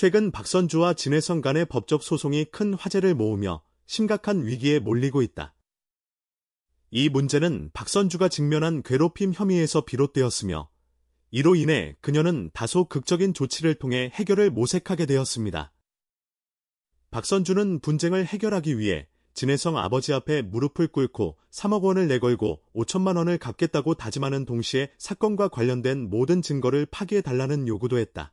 최근 박선주와 진혜성 간의 법적 소송이 큰 화제를 모으며 심각한 위기에 몰리고 있다. 이 문제는 박선주가 직면한 괴롭힘 혐의에서 비롯되었으며 이로 인해 그녀는 다소 극적인 조치를 통해 해결을 모색하게 되었습니다. 박선주는 분쟁을 해결하기 위해 진혜성 아버지 앞에 무릎을 꿇고 3억 원을 내걸고 5천만 원을 갚겠다고 다짐하는 동시에 사건과 관련된 모든 증거를 파괴해달라는 요구도 했다.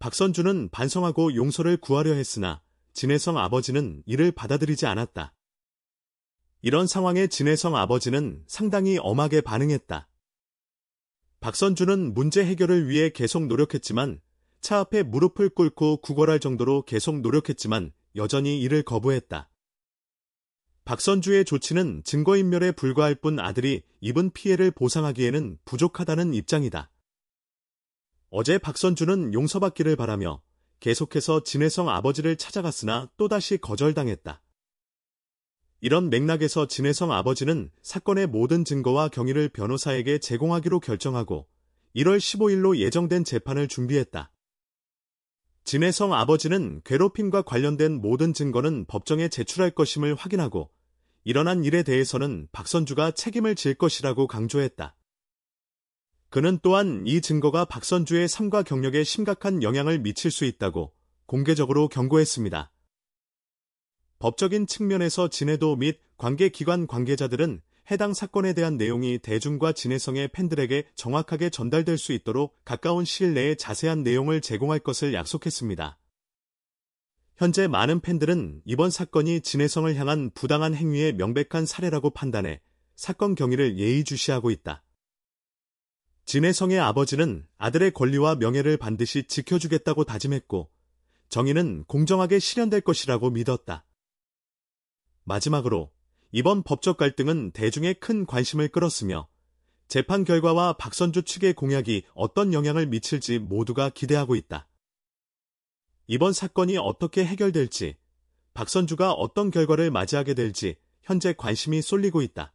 박선주는 반성하고 용서를 구하려 했으나 진혜성 아버지는 이를 받아들이지 않았다. 이런 상황에 진혜성 아버지는 상당히 엄하게 반응했다. 박선주는 문제 해결을 위해 계속 노력했지만 차 앞에 무릎을 꿇고 구걸할 정도로 계속 노력했지만 여전히 이를 거부했다. 박선주의 조치는 증거인멸에 불과할 뿐 아들이 입은 피해를 보상하기에는 부족하다는 입장이다. 어제 박선주는 용서받기를 바라며 계속해서 진혜성 아버지를 찾아갔으나 또다시 거절당했다. 이런 맥락에서 진혜성 아버지는 사건의 모든 증거와 경위를 변호사에게 제공하기로 결정하고 1월 15일로 예정된 재판을 준비했다. 진혜성 아버지는 괴롭힘과 관련된 모든 증거는 법정에 제출할 것임을 확인하고 일어난 일에 대해서는 박선주가 책임을 질 것이라고 강조했다. 그는 또한 이 증거가 박선주의 삶과 경력에 심각한 영향을 미칠 수 있다고 공개적으로 경고했습니다. 법적인 측면에서 진해도 및 관계기관 관계자들은 해당 사건에 대한 내용이 대중과 진해성의 팬들에게 정확하게 전달될 수 있도록 가까운 시일 내에 자세한 내용을 제공할 것을 약속했습니다. 현재 많은 팬들은 이번 사건이 진해성을 향한 부당한 행위의 명백한 사례라고 판단해 사건 경위를 예의주시하고 있다. 진해성의 아버지는 아들의 권리와 명예를 반드시 지켜주겠다고 다짐했고 정의는 공정하게 실현될 것이라고 믿었다. 마지막으로 이번 법적 갈등은 대중의 큰 관심을 끌었으며 재판 결과와 박선주 측의 공약이 어떤 영향을 미칠지 모두가 기대하고 있다. 이번 사건이 어떻게 해결될지, 박선주가 어떤 결과를 맞이하게 될지 현재 관심이 쏠리고 있다.